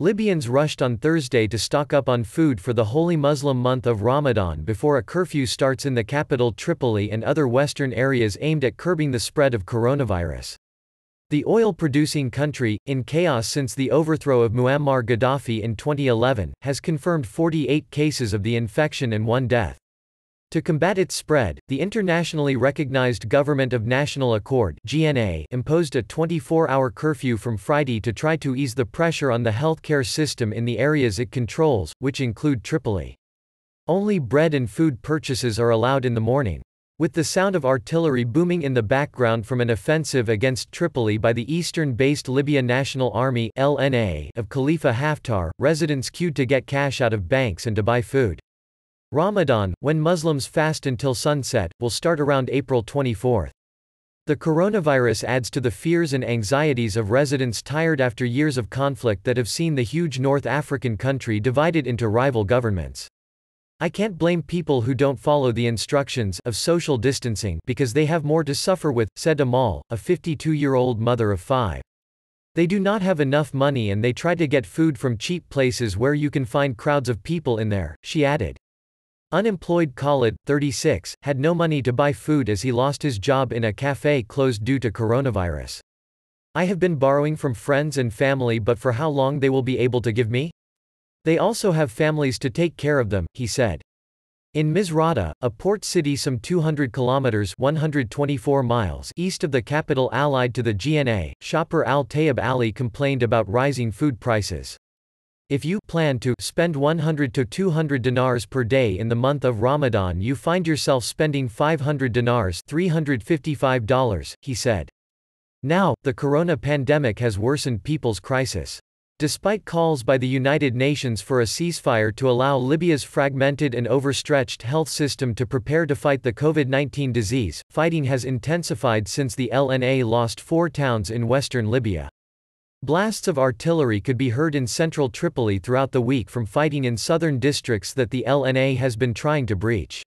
Libyans rushed on Thursday to stock up on food for the holy Muslim month of Ramadan before a curfew starts in the capital Tripoli and other western areas aimed at curbing the spread of coronavirus. The oil-producing country, in chaos since the overthrow of Muammar Gaddafi in 2011, has confirmed 48 cases of the infection and one death. To combat its spread, the internationally recognized Government of National Accord (GNA) imposed a 24-hour curfew from Friday to try to ease the pressure on the healthcare system in the areas it controls, which include Tripoli. Only bread and food purchases are allowed in the morning. With the sound of artillery booming in the background from an offensive against Tripoli by the eastern-based Libya National Army (LNA) of Khalifa Haftar, residents queued to get cash out of banks and to buy food. Ramadan, when Muslims fast until sunset, will start around April 24. The coronavirus adds to the fears and anxieties of residents tired after years of conflict that have seen the huge North African country divided into rival governments. I can't blame people who don't follow the instructions of social distancing because they have more to suffer with, said Amal, a 52-year-old mother of five. They do not have enough money and they try to get food from cheap places where you can find crowds of people in there, she added. Unemployed Khalid, 36, had no money to buy food as he lost his job in a cafe closed due to coronavirus. I have been borrowing from friends and family but for how long they will be able to give me? They also have families to take care of them, he said. In Misrata, a port city some 200 kilometers 124 miles east of the capital allied to the GNA, shopper Al Tayeb Ali complained about rising food prices. If you plan to spend 100 to 200 dinars per day in the month of Ramadan, you find yourself spending 500 dinars, $355, he said. Now, the corona pandemic has worsened people's crisis. Despite calls by the United Nations for a ceasefire to allow Libya's fragmented and overstretched health system to prepare to fight the COVID 19 disease, fighting has intensified since the LNA lost four towns in western Libya. Blasts of artillery could be heard in central Tripoli throughout the week from fighting in southern districts that the LNA has been trying to breach.